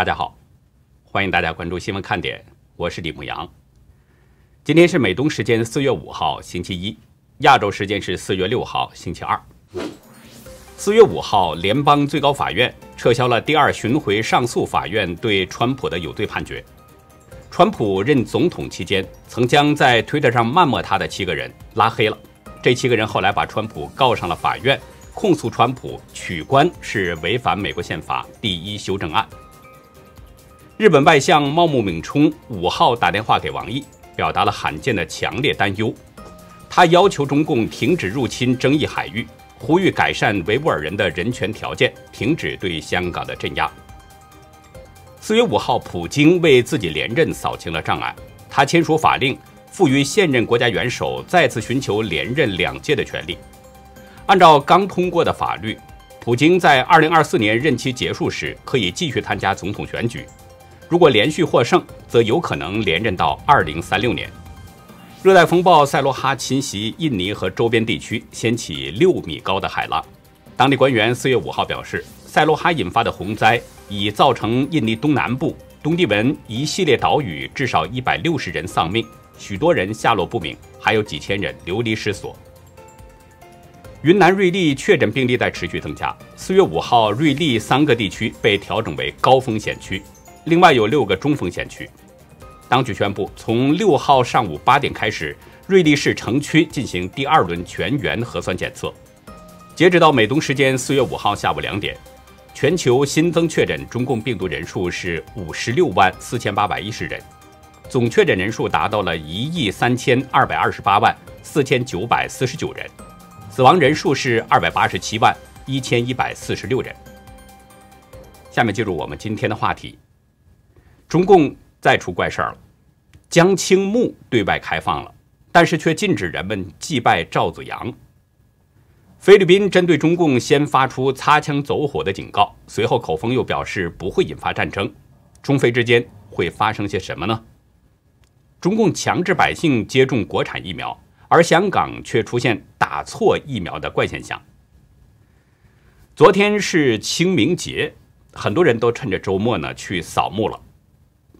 大家好，欢迎大家关注新闻看点，我是李牧阳。今天是美东时间四月五号星期一，亚洲时间是四月六号星期二。四月五号，联邦最高法院撤销了第二巡回上诉法院对川普的有罪判决。川普任总统期间，曾将在推特上谩骂他的七个人拉黑了。这七个人后来把川普告上了法院，控诉川普取关是违反美国宪法第一修正案。日本外相茂木敏充五号打电话给王毅，表达了罕见的强烈担忧。他要求中共停止入侵争议海域，呼吁改善维吾尔人的人权条件，停止对香港的镇压。四月五号，普京为自己连任扫清了障碍。他签署法令，赋予现任国家元首再次寻求连任两届的权利。按照刚通过的法律，普京在二零二四年任期结束时可以继续参加总统选举。如果连续获胜，则有可能连任到二零三六年。热带风暴塞罗哈侵袭印尼和周边地区，掀起六米高的海浪。当地官员四月五号表示，塞罗哈引发的洪灾已造成印尼东南部东帝汶一系列岛屿至少一百六十人丧命，许多人下落不明，还有几千人流离失所。云南瑞丽确诊病例在持续增加。四月五号，瑞丽三个地区被调整为高风险区。另外有六个中风险区，当局宣布从六号上午八点开始，瑞丽市城区进行第二轮全员核酸检测。截止到美东时间四月五号下午两点，全球新增确诊中共病毒人数是五十六万四千八百一十人，总确诊人数达到了一亿三千二百二十八万四千九百四十九人，死亡人数是二百八十七万一千一百四十六人。下面进入我们今天的话题。中共再出怪事儿了，江青墓对外开放了，但是却禁止人们祭拜赵子阳。菲律宾针对中共先发出擦枪走火的警告，随后口风又表示不会引发战争。中非之间会发生些什么呢？中共强制百姓接种国产疫苗，而香港却出现打错疫苗的怪现象。昨天是清明节，很多人都趁着周末呢去扫墓了。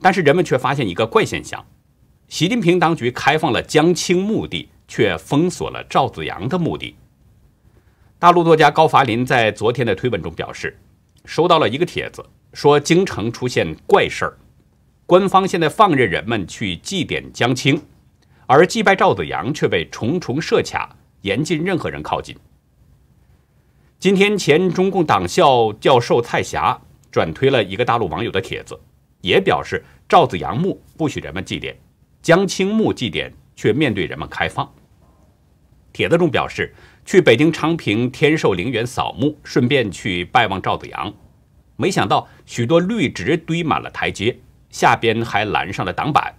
但是人们却发现一个怪现象：习近平当局开放了江青墓地，却封锁了赵子阳的墓地。大陆作家高伐林在昨天的推文中表示，收到了一个帖子，说京城出现怪事儿，官方现在放任人们去祭奠江青，而祭拜赵子阳却被重重设卡，严禁任何人靠近。今天，前中共党校教授蔡霞转推了一个大陆网友的帖子。也表示赵子阳墓不许人们祭奠，江青墓祭奠却面对人们开放。帖子中表示去北京昌平天寿陵园扫墓，顺便去拜望赵子阳，没想到许多绿植堆满了台阶，下边还拦上了挡板，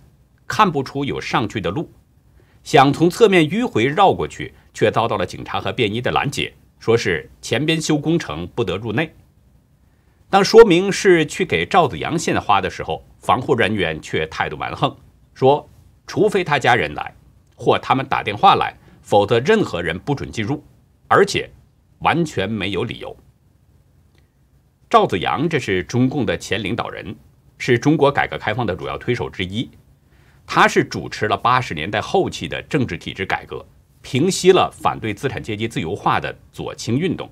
看不出有上去的路。想从侧面迂回绕过去，却遭到了警察和便衣的拦截，说是前边修工程不得入内。当说明是去给赵子阳献花的时候，防护人员却态度蛮横，说除非他家人来，或他们打电话来，否则任何人不准进入，而且完全没有理由。赵子阳这是中共的前领导人，是中国改革开放的主要推手之一，他是主持了八十年代后期的政治体制改革，平息了反对资产阶级自由化的左倾运动。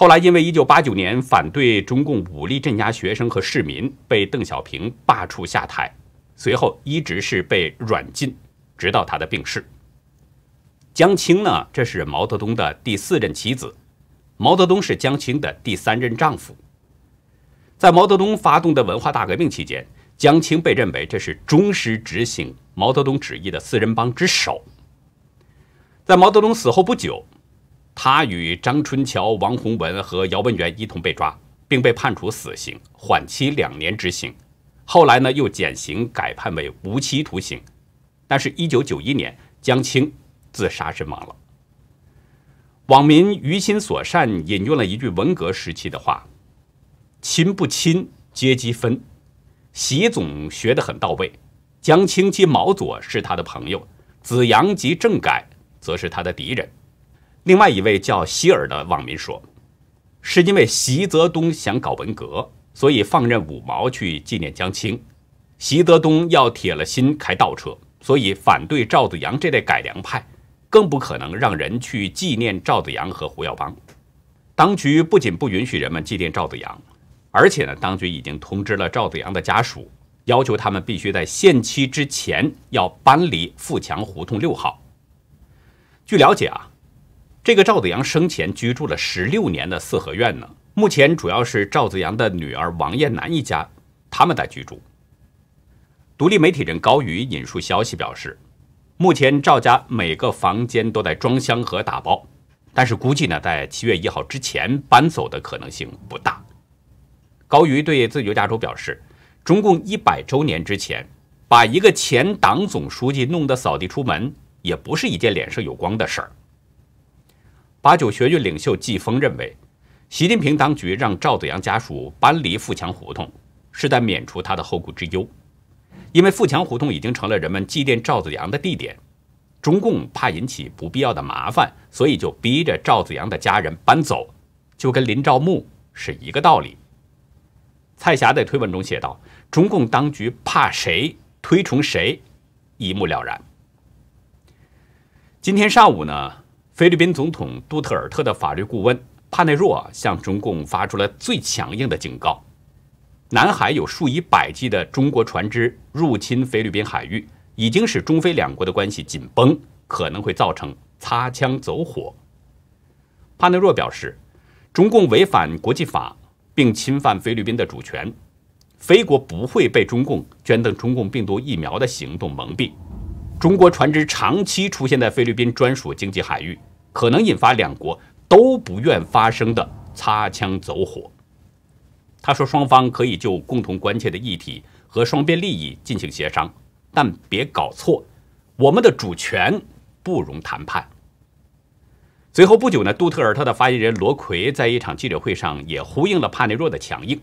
后来，因为1989年反对中共武力镇压学生和市民，被邓小平罢黜下台，随后一直是被软禁，直到他的病逝。江青呢，这是毛泽东的第四任妻子，毛泽东是江青的第三任丈夫。在毛泽东发动的文化大革命期间，江青被认为这是忠实执行毛泽东旨意的四人帮之首。在毛泽东死后不久。他与张春桥、王洪文和姚文元一同被抓，并被判处死刑，缓期两年执行。后来呢，又减刑改判为无期徒刑。但是，一九九一年，江青自杀身亡了。网民于心所善，引用了一句文革时期的话：“亲不亲，阶级分。”习总学得很到位。江青及毛左是他的朋友，子阳及政改则是他的敌人。另外一位叫希尔的网民说：“是因为习泽东想搞文革，所以放任五毛去纪念江青；习泽东要铁了心开倒车，所以反对赵子阳这类改良派，更不可能让人去纪念赵子阳和胡耀邦。当局不仅不允许人们纪念赵子阳，而且呢，当局已经通知了赵子阳的家属，要求他们必须在限期之前要搬离富强胡同六号。据了解啊。”这个赵子阳生前居住了十六年的四合院呢，目前主要是赵子阳的女儿王艳楠一家他们在居住。独立媒体人高瑜引述消息表示，目前赵家每个房间都在装箱和打包，但是估计呢，在七月一号之前搬走的可能性不大。高瑜对《自由亚洲》表示，中共一百周年之前把一个前党总书记弄得扫地出门，也不是一件脸上有光的事儿。八九学院领袖季风认为，习近平当局让赵子阳家属搬离富强胡同，是在免除他的后顾之忧，因为富强胡同已经成了人们祭奠赵子阳的地点。中共怕引起不必要的麻烦，所以就逼着赵子阳的家人搬走，就跟林兆木是一个道理。蔡霞在推文中写道：“中共当局怕谁，推崇谁，一目了然。”今天上午呢？菲律宾总统杜特尔特的法律顾问帕内若向中共发出了最强硬的警告：南海有数以百计的中国船只入侵菲律宾海域，已经使中菲两国的关系紧绷，可能会造成擦枪走火。帕内若表示，中共违反国际法，并侵犯菲律宾的主权，菲国不会被中共捐赠中共病毒疫苗的行动蒙蔽。中国船只长期出现在菲律宾专属经济海域，可能引发两国都不愿发生的擦枪走火。他说：“双方可以就共同关切的议题和双边利益进行协商，但别搞错，我们的主权不容谈判。”随后不久呢，杜特尔特的发言人罗奎在一场记者会上也呼应了帕内若的强硬。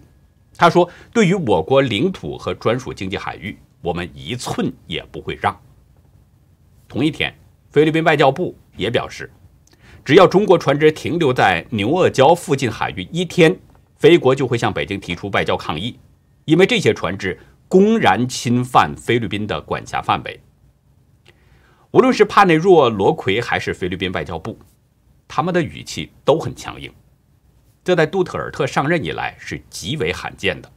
他说：“对于我国领土和专属经济海域，我们一寸也不会让。”同一天，菲律宾外交部也表示，只要中国船只停留在牛轭礁附近海域一天，菲国就会向北京提出外交抗议，因为这些船只公然侵犯菲律宾的管辖范围。无论是帕内若罗奎还是菲律宾外交部，他们的语气都很强硬，这在杜特尔特上任以来是极为罕见的。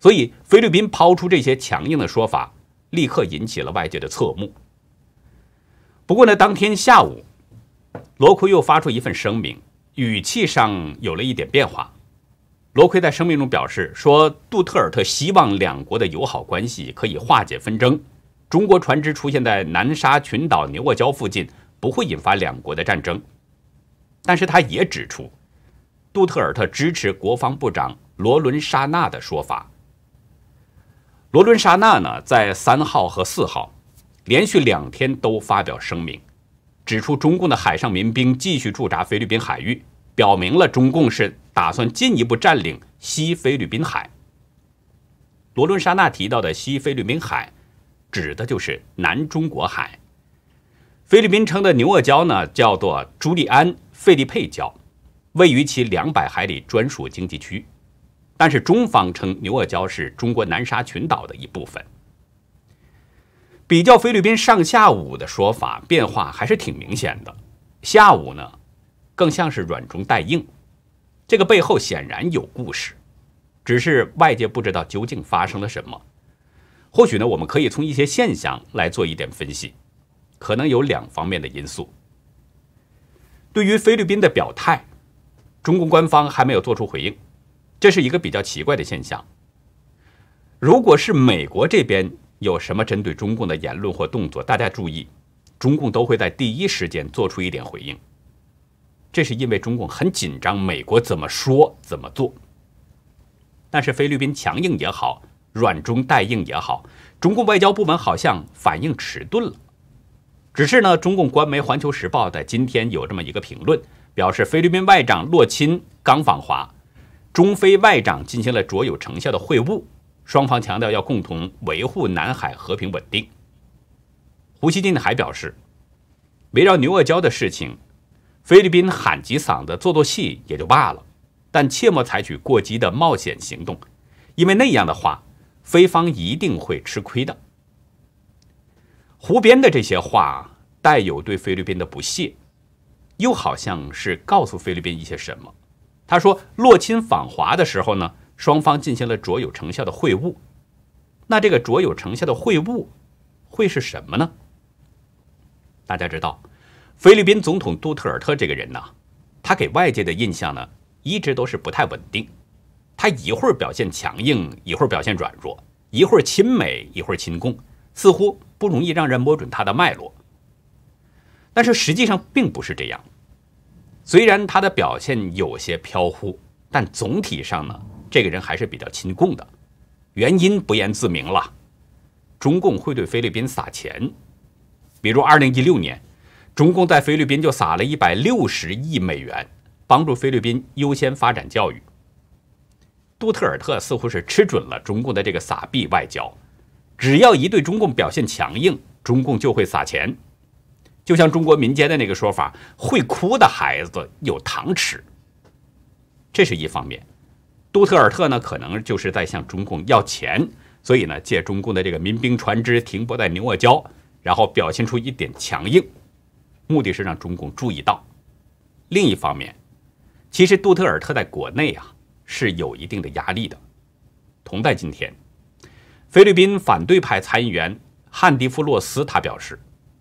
所以，菲律宾抛出这些强硬的说法，立刻引起了外界的侧目。不过呢，当天下午，罗奎又发出一份声明，语气上有了一点变化。罗奎在声明中表示说，杜特尔特希望两国的友好关系可以化解纷争，中国船只出现在南沙群岛牛轭礁附近不会引发两国的战争。但是他也指出，杜特尔特支持国防部长罗伦沙纳的说法。罗伦沙纳呢，在三号和四号。连续两天都发表声明，指出中共的海上民兵继续驻扎菲律宾海域，表明了中共是打算进一步占领西菲律宾海。罗伦沙纳提到的西菲律宾海，指的就是南中国海。菲律宾称的牛轭礁呢，叫做朱利安·费利佩礁，位于其两百海里专属经济区，但是中方称牛轭礁是中国南沙群岛的一部分。比较菲律宾上下午的说法变化还是挺明显的，下午呢，更像是软中带硬，这个背后显然有故事，只是外界不知道究竟发生了什么。或许呢，我们可以从一些现象来做一点分析，可能有两方面的因素。对于菲律宾的表态，中共官方还没有做出回应，这是一个比较奇怪的现象。如果是美国这边。有什么针对中共的言论或动作，大家注意，中共都会在第一时间做出一点回应。这是因为中共很紧张，美国怎么说怎么做。但是菲律宾强硬也好，软中带硬也好，中共外交部门好像反应迟钝了。只是呢，中共官媒《环球时报》在今天有这么一个评论，表示菲律宾外长洛钦刚访华，中菲外长进行了卓有成效的会晤。双方强调要共同维护南海和平稳定。胡锡进还表示，围绕牛轭礁的事情，菲律宾喊几嗓子做做戏也就罢了，但切莫采取过激的冒险行动，因为那样的话，菲方一定会吃亏的。胡边的这些话带有对菲律宾的不屑，又好像是告诉菲律宾一些什么。他说，洛钦访华的时候呢。双方进行了卓有成效的会晤，那这个卓有成效的会晤会是什么呢？大家知道，菲律宾总统杜特尔特这个人呢，他给外界的印象呢，一直都是不太稳定，他一会儿表现强硬，一会儿表现软弱，一会儿亲美，一会儿亲共，似乎不容易让人摸准他的脉络。但是实际上并不是这样，虽然他的表现有些飘忽，但总体上呢。这个人还是比较亲共的，原因不言自明了。中共会对菲律宾撒钱，比如二零一六年，中共在菲律宾就撒了一百六十亿美元，帮助菲律宾优先发展教育。杜特尔特似乎是吃准了中共的这个撒币外交，只要一对中共表现强硬，中共就会撒钱。就像中国民间的那个说法：“会哭的孩子有糖吃。”这是一方面。杜特尔特呢，可能就是在向中共要钱，所以呢，借中共的这个民兵船只停泊在牛奥礁，然后表现出一点强硬，目的是让中共注意到。另一方面，其实杜特尔特在国内啊是有一定的压力的。同在今天，菲律宾反对派参议员汉迪夫洛斯他表示，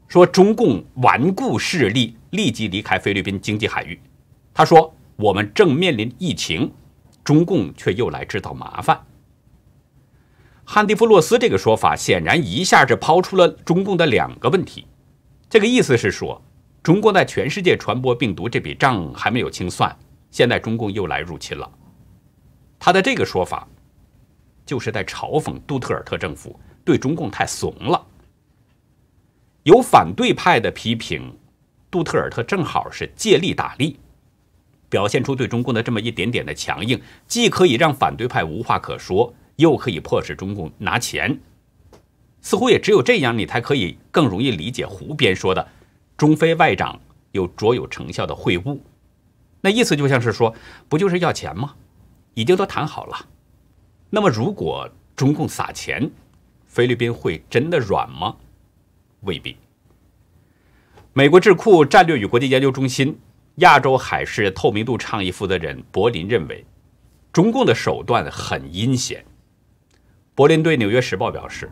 说中共顽固势力立即离开菲律宾经济海域。他说，我们正面临疫情。中共却又来制造麻烦。汉蒂夫洛斯这个说法显然一下子抛出了中共的两个问题，这个意思是说，中共在全世界传播病毒这笔账还没有清算，现在中共又来入侵了。他的这个说法就是在嘲讽杜特尔特政府对中共太怂了。有反对派的批评，杜特尔特正好是借力打力。表现出对中共的这么一点点的强硬，既可以让反对派无话可说，又可以迫使中共拿钱。似乎也只有这样，你才可以更容易理解胡边说的“中非外长有卓有成效的会晤”。那意思就像是说，不就是要钱吗？已经都谈好了。那么，如果中共撒钱，菲律宾会真的软吗？未必。美国智库战略与国际研究中心。亚洲海事透明度倡议负责人柏林认为，中共的手段很阴险。柏林对《纽约时报》表示，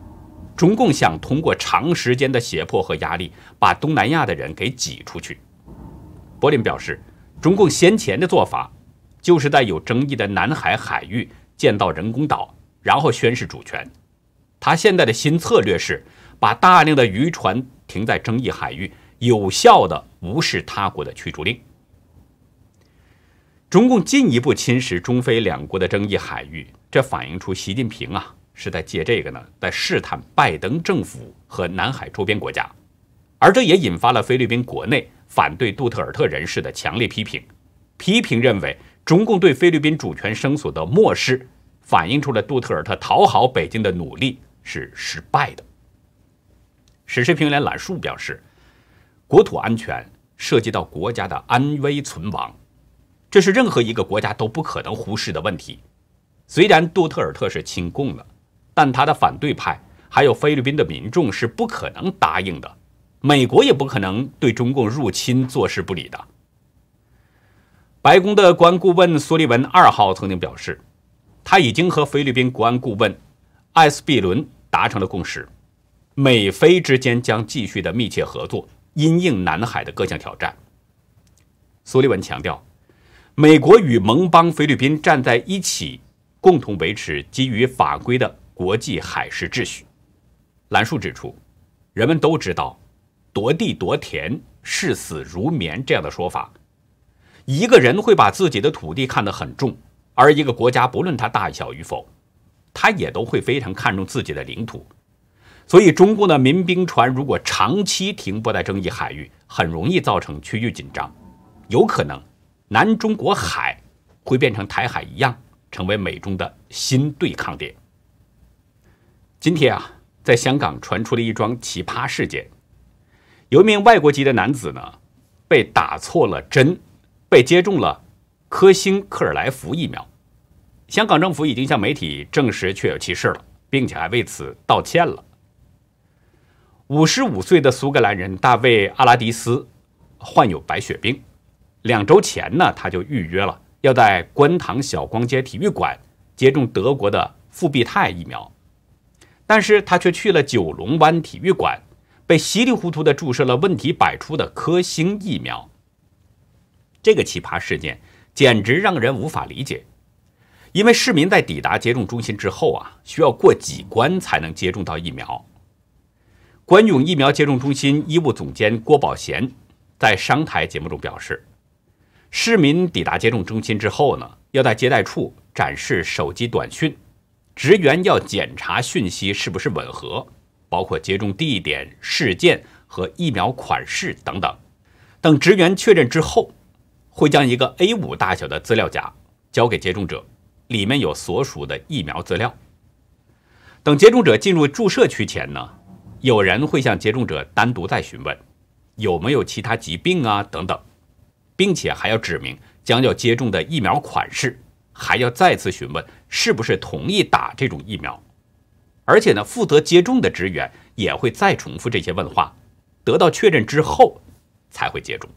中共想通过长时间的胁迫和压力，把东南亚的人给挤出去。柏林表示，中共先前的做法，就是在有争议的南海海域建造人工岛，然后宣示主权。他现在的新策略是，把大量的渔船停在争议海域，有效的无视他国的驱逐令。中共进一步侵蚀中非两国的争议海域，这反映出习近平啊是在借这个呢，在试探拜登政府和南海周边国家，而这也引发了菲律宾国内反对杜特尔特人士的强烈批评。批评认为，中共对菲律宾主权声索的漠视，反映出了杜特尔特讨好北京的努力是失败的。时事评论揽树表示，国土安全涉及到国家的安危存亡。这是任何一个国家都不可能忽视的问题。虽然杜特尔特是亲共的，但他的反对派还有菲律宾的民众是不可能答应的，美国也不可能对中共入侵坐视不理的。白宫的国安顾问苏利文二号曾经表示，他已经和菲律宾国安顾问艾斯比伦达成了共识，美菲之间将继续的密切合作，因应南海的各项挑战。苏利文强调。美国与盟邦菲律宾站在一起，共同维持基于法规的国际海事秩序。兰树指出，人们都知道“夺地夺田，视死如眠”这样的说法。一个人会把自己的土地看得很重，而一个国家不论它大小与否，它也都会非常看重自己的领土。所以，中共的民兵船如果长期停泊在争议海域，很容易造成区域紧张，有可能。南中国海会变成台海一样，成为美中的新对抗点。今天啊，在香港传出了一桩奇葩事件，有一名外国籍的男子呢被打错了针，被接种了科兴克尔来福疫苗。香港政府已经向媒体证实确有其事了，并且还为此道歉了。五十五岁的苏格兰人大卫阿拉迪斯患有白血病。两周前呢，他就预约了要在观塘小光街体育馆接种德国的复必泰疫苗，但是他却去了九龙湾体育馆，被稀里糊涂地注射了问题百出的科兴疫苗。这个奇葩事件简直让人无法理解，因为市民在抵达接种中心之后啊，需要过几关才能接种到疫苗。关永疫苗接种中心医务总监郭宝贤在商台节目中表示。市民抵达接种中心之后呢，要在接待处展示手机短讯，职员要检查讯息是不是吻合，包括接种地点、事件和疫苗款式等等。等职员确认之后，会将一个 A5 大小的资料夹交给接种者，里面有所属的疫苗资料。等接种者进入注射区前呢，有人会向接种者单独再询问，有没有其他疾病啊等等。并且还要指明将要接种的疫苗款式，还要再次询问是不是同意打这种疫苗，而且呢，负责接种的职员也会再重复这些问话，得到确认之后才会接种。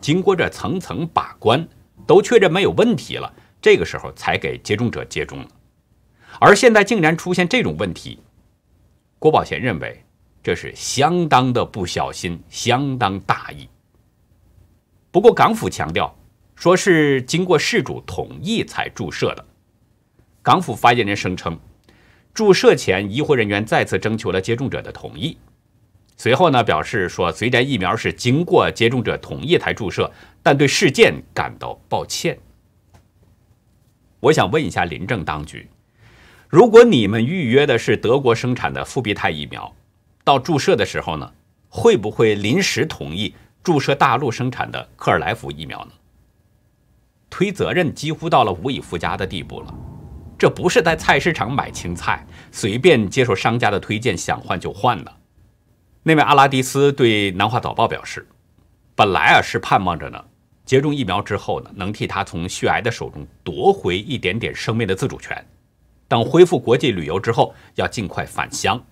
经过这层层把关，都确认没有问题了，这个时候才给接种者接种了。而现在竟然出现这种问题，郭宝贤认为这是相当的不小心，相当大意。不过港府强调，说是经过事主同意才注射的。港府发言人声称，注射前医护人员再次征求了接种者的同意。随后呢，表示说，虽然疫苗是经过接种者同意才注射，但对事件感到抱歉。我想问一下林政当局，如果你们预约的是德国生产的复必泰疫苗，到注射的时候呢，会不会临时同意？注射大陆生产的克尔莱福疫苗呢？推责任几乎到了无以复加的地步了。这不是在菜市场买青菜，随便接受商家的推荐，想换就换的。那位阿拉迪斯对《南华早报》表示：“本来啊是盼望着呢，接种疫苗之后呢，能替他从血癌的手中夺回一点点生命的自主权。等恢复国际旅游之后，要尽快返乡。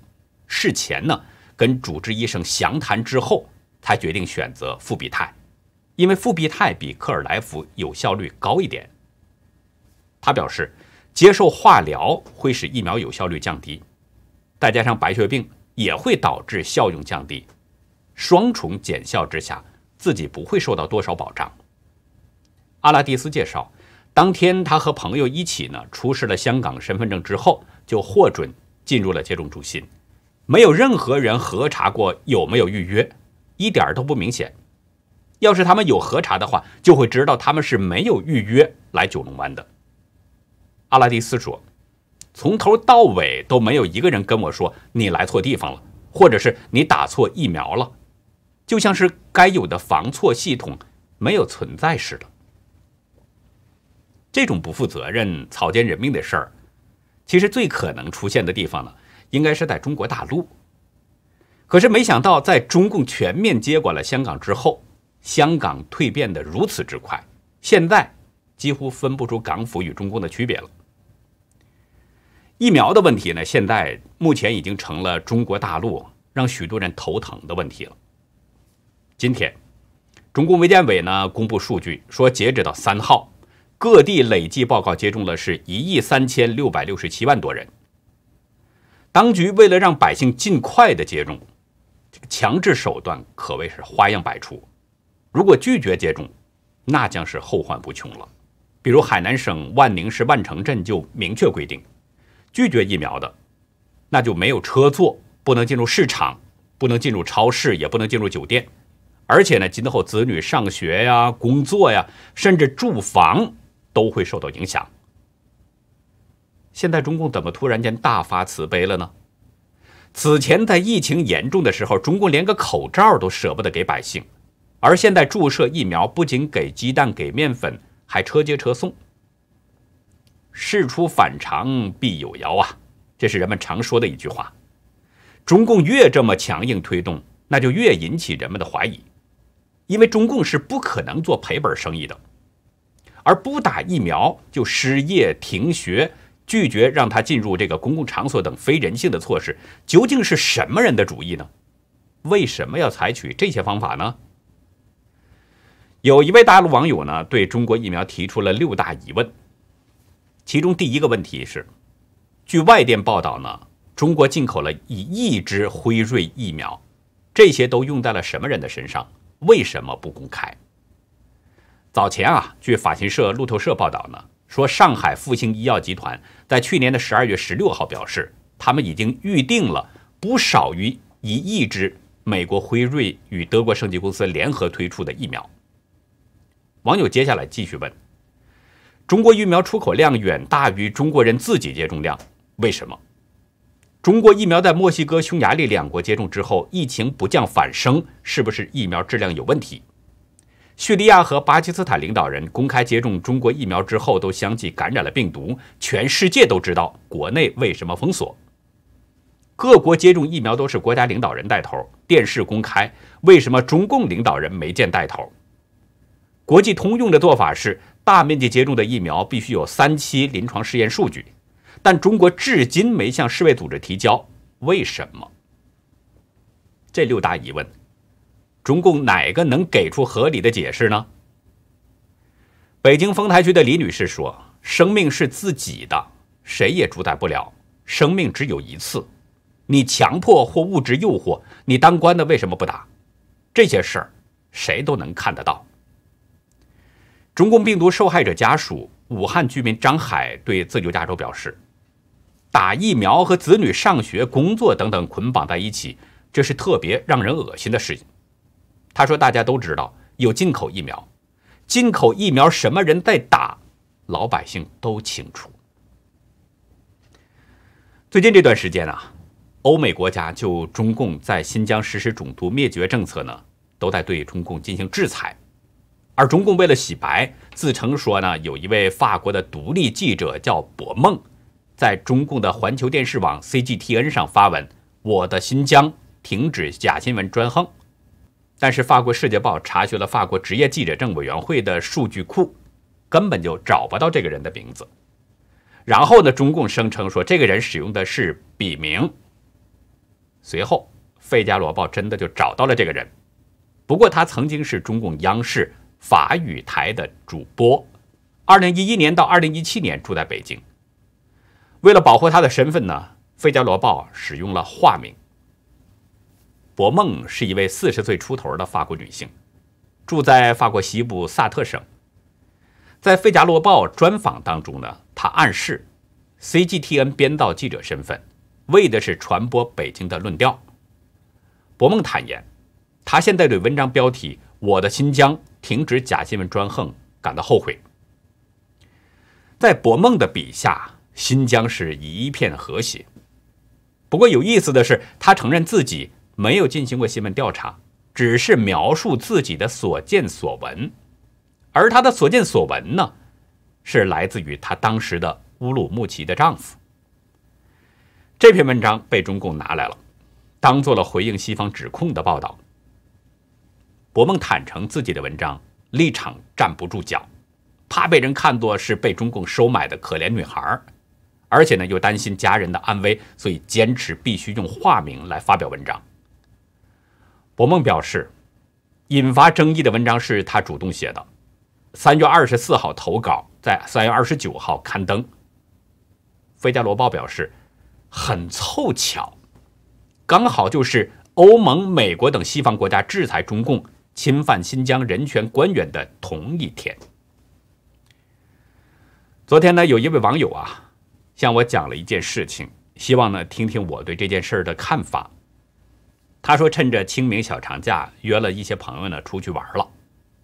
事前呢，跟主治医生详谈之后。”他决定选择复必泰，因为复必泰比科尔来福有效率高一点。他表示，接受化疗会使疫苗有效率降低，再加上白血病也会导致效用降低，双重减效之下，自己不会受到多少保障。阿拉蒂斯介绍，当天他和朋友一起呢出示了香港身份证之后，就获准进入了接种中心，没有任何人核查过有没有预约。一点都不明显。要是他们有核查的话，就会知道他们是没有预约来九龙湾的。阿拉迪斯说：“从头到尾都没有一个人跟我说你来错地方了，或者是你打错疫苗了，就像是该有的防错系统没有存在似的。”这种不负责任、草菅人命的事儿，其实最可能出现的地方呢，应该是在中国大陆。可是没想到，在中共全面接管了香港之后，香港蜕变的如此之快，现在几乎分不出港府与中共的区别了。疫苗的问题呢，现在目前已经成了中国大陆让许多人头疼的问题了。今天，中共卫健委呢公布数据说，截止到三号，各地累计报告接种的是一亿三千六百六十七万多人。当局为了让百姓尽快的接种。强制手段可谓是花样百出，如果拒绝接种，那将是后患无穷了。比如海南省万宁市万城镇就明确规定，拒绝疫苗的，那就没有车坐，不能进入市场，不能进入超市，也不能进入酒店。而且呢，今后子女上学呀、工作呀，甚至住房都会受到影响。现在中共怎么突然间大发慈悲了呢？此前在疫情严重的时候，中共连个口罩都舍不得给百姓，而现在注射疫苗，不仅给鸡蛋给面粉，还车接车送。事出反常必有妖啊，这是人们常说的一句话。中共越这么强硬推动，那就越引起人们的怀疑，因为中共是不可能做赔本生意的，而不打疫苗就失业停学。拒绝让他进入这个公共场所等非人性的措施，究竟是什么人的主意呢？为什么要采取这些方法呢？有一位大陆网友呢，对中国疫苗提出了六大疑问，其中第一个问题是：据外电报道呢，中国进口了一亿支辉瑞疫苗，这些都用在了什么人的身上？为什么不公开？早前啊，据法新社、路透社报道呢。说上海复星医药集团在去年的十二月十六号表示，他们已经预定了不少于一亿支美国辉瑞与德国圣吉公司联合推出的疫苗。网友接下来继续问：中国疫苗出口量远大于中国人自己接种量，为什么？中国疫苗在墨西哥、匈牙利两国接种之后，疫情不降反升，是不是疫苗质量有问题？叙利亚和巴基斯坦领导人公开接种中国疫苗之后，都相继感染了病毒。全世界都知道国内为什么封锁？各国接种疫苗都是国家领导人带头，电视公开。为什么中共领导人没见带头？国际通用的做法是，大面积接种的疫苗必须有三期临床试验数据，但中国至今没向世卫组织提交，为什么？这六大疑问。中共哪个能给出合理的解释呢？北京丰台区的李女士说：“生命是自己的，谁也主宰不了。生命只有一次，你强迫或物质诱惑，你当官的为什么不打？这些事儿谁都能看得到。”中共病毒受害者家属、武汉居民张海对自由亚洲表示：“打疫苗和子女上学、工作等等捆绑在一起，这是特别让人恶心的事情。”他说：“大家都知道有进口疫苗，进口疫苗什么人在打，老百姓都清楚。最近这段时间啊，欧美国家就中共在新疆实施种族灭绝政策呢，都在对中共进行制裁。而中共为了洗白，自称说呢，有一位法国的独立记者叫博孟，在中共的环球电视网 CGTN 上发文：‘我的新疆停止假新闻专横。’”但是法国世界报查询了法国职业记者证委员会的数据库，根本就找不到这个人的名字。然后呢，中共声称说这个人使用的是笔名。随后，《费加罗报》真的就找到了这个人，不过他曾经是中共央视法语台的主播，2011年到2017年住在北京。为了保护他的身份呢，《费加罗报》使用了化名。博孟是一位四十岁出头的法国女性，住在法国西部萨特省。在《费加罗报》专访当中呢，她暗示 CGTN 编导记者身份，为的是传播北京的论调。博孟坦言，她现在对文章标题“我的新疆停止假新闻专横”感到后悔。在博孟的笔下，新疆是一片和谐。不过有意思的是，他承认自己。没有进行过新闻调查，只是描述自己的所见所闻，而她的所见所闻呢，是来自于她当时的乌鲁木齐的丈夫。这篇文章被中共拿来了，当做了回应西方指控的报道。博孟坦诚自己的文章立场站不住脚，怕被人看作是被中共收买的可怜女孩，而且呢又担心家人的安危，所以坚持必须用化名来发表文章。博孟表示，引发争议的文章是他主动写的，三月二十四号投稿，在三月二十九号刊登。《费加罗报》表示，很凑巧，刚好就是欧盟、美国等西方国家制裁中共、侵犯新疆人权官员的同一天。昨天呢，有一位网友啊，向我讲了一件事情，希望呢，听听我对这件事儿的看法。他说：“趁着清明小长假，约了一些朋友呢出去玩了，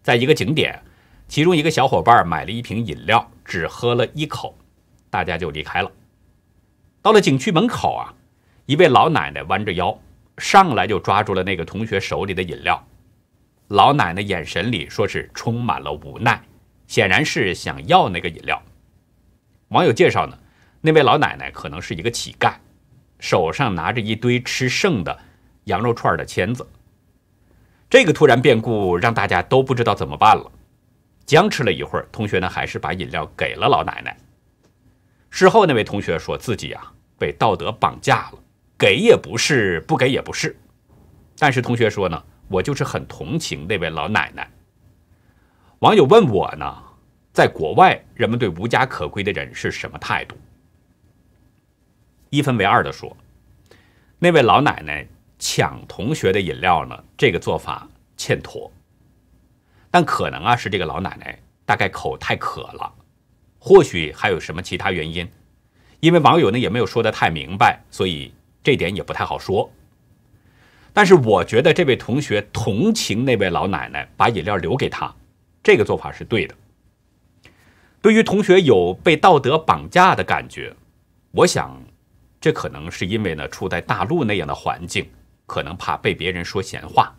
在一个景点，其中一个小伙伴买了一瓶饮料，只喝了一口，大家就离开了。到了景区门口啊，一位老奶奶弯着腰，上来就抓住了那个同学手里的饮料。老奶奶眼神里说是充满了无奈，显然是想要那个饮料。网友介绍呢，那位老奶奶可能是一个乞丐，手上拿着一堆吃剩的。”羊肉串的签子，这个突然变故让大家都不知道怎么办了。僵持了一会儿，同学呢还是把饮料给了老奶奶。事后那位同学说自己啊被道德绑架了，给也不是，不给也不是。但是同学说呢，我就是很同情那位老奶奶。网友问我呢，在国外人们对无家可归的人是什么态度？一分为二的说，那位老奶奶。抢同学的饮料呢？这个做法欠妥，但可能啊是这个老奶奶大概口太渴了，或许还有什么其他原因，因为网友呢也没有说的太明白，所以这点也不太好说。但是我觉得这位同学同情那位老奶奶，把饮料留给她，这个做法是对的。对于同学有被道德绑架的感觉，我想这可能是因为呢处在大陆那样的环境。可能怕被别人说闲话，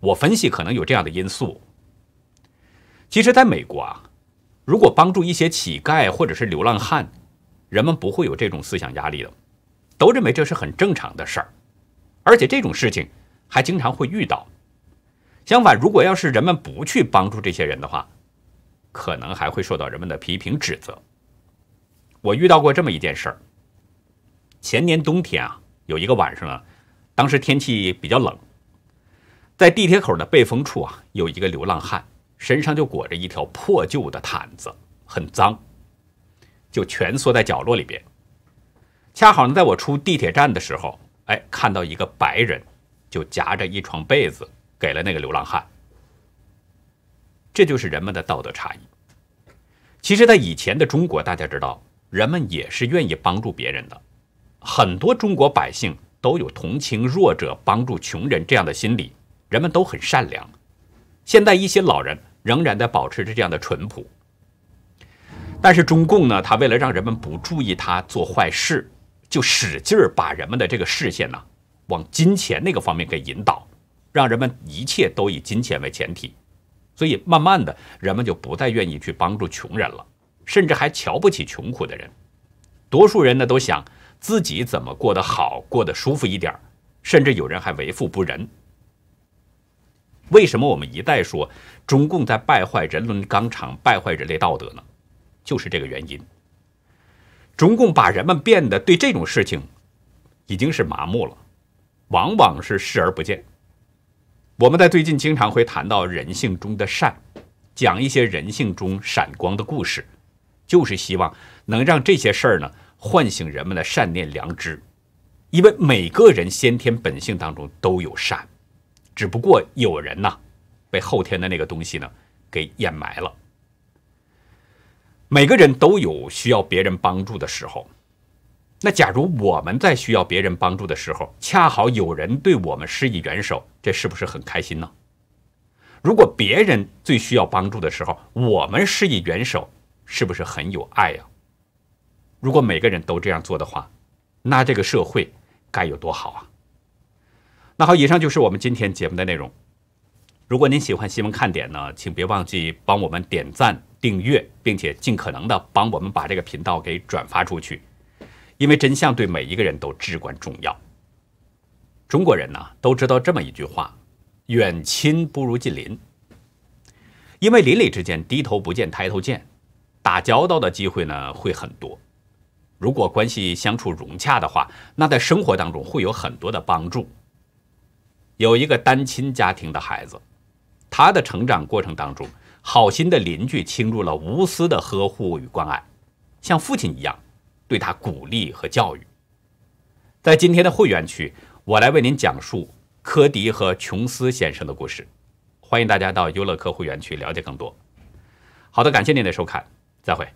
我分析可能有这样的因素。其实，在美国啊，如果帮助一些乞丐或者是流浪汉，人们不会有这种思想压力的，都认为这是很正常的事儿，而且这种事情还经常会遇到。相反，如果要是人们不去帮助这些人的话，可能还会受到人们的批评指责。我遇到过这么一件事儿，前年冬天啊，有一个晚上呢。当时天气比较冷，在地铁口的背风处啊，有一个流浪汉，身上就裹着一条破旧的毯子，很脏，就蜷缩在角落里边。恰好呢，在我出地铁站的时候，哎，看到一个白人，就夹着一床被子给了那个流浪汉。这就是人们的道德差异。其实，在以前的中国，大家知道，人们也是愿意帮助别人的，很多中国百姓。都有同情弱者、帮助穷人这样的心理，人们都很善良。现在一些老人仍然在保持着这样的淳朴，但是中共呢，他为了让人们不注意他做坏事，就使劲儿把人们的这个视线呢往金钱那个方面给引导，让人们一切都以金钱为前提，所以慢慢的人们就不再愿意去帮助穷人了，甚至还瞧不起穷苦的人。多数人呢都想。自己怎么过得好，过得舒服一点，甚至有人还为富不仁。为什么我们一代说中共在败坏人伦纲常，败坏人类道德呢？就是这个原因。中共把人们变得对这种事情已经是麻木了，往往是视而不见。我们在最近经常会谈到人性中的善，讲一些人性中闪光的故事，就是希望能让这些事儿呢。唤醒人们的善念良知，因为每个人先天本性当中都有善，只不过有人呢被后天的那个东西呢给掩埋了。每个人都有需要别人帮助的时候，那假如我们在需要别人帮助的时候，恰好有人对我们施以援手，这是不是很开心呢？如果别人最需要帮助的时候，我们施以援手，是不是很有爱呀？如果每个人都这样做的话，那这个社会该有多好啊！那好，以上就是我们今天节目的内容。如果您喜欢新闻看点呢，请别忘记帮我们点赞、订阅，并且尽可能的帮我们把这个频道给转发出去，因为真相对每一个人都至关重要。中国人呢都知道这么一句话：“远亲不如近邻”，因为邻里之间低头不见抬头见，打交道的机会呢会很多。如果关系相处融洽的话，那在生活当中会有很多的帮助。有一个单亲家庭的孩子，他的成长过程当中，好心的邻居倾注了无私的呵护与关爱，像父亲一样对他鼓励和教育。在今天的会员区，我来为您讲述科迪和琼斯先生的故事。欢迎大家到优乐客会员区了解更多。好的，感谢您的收看，再会。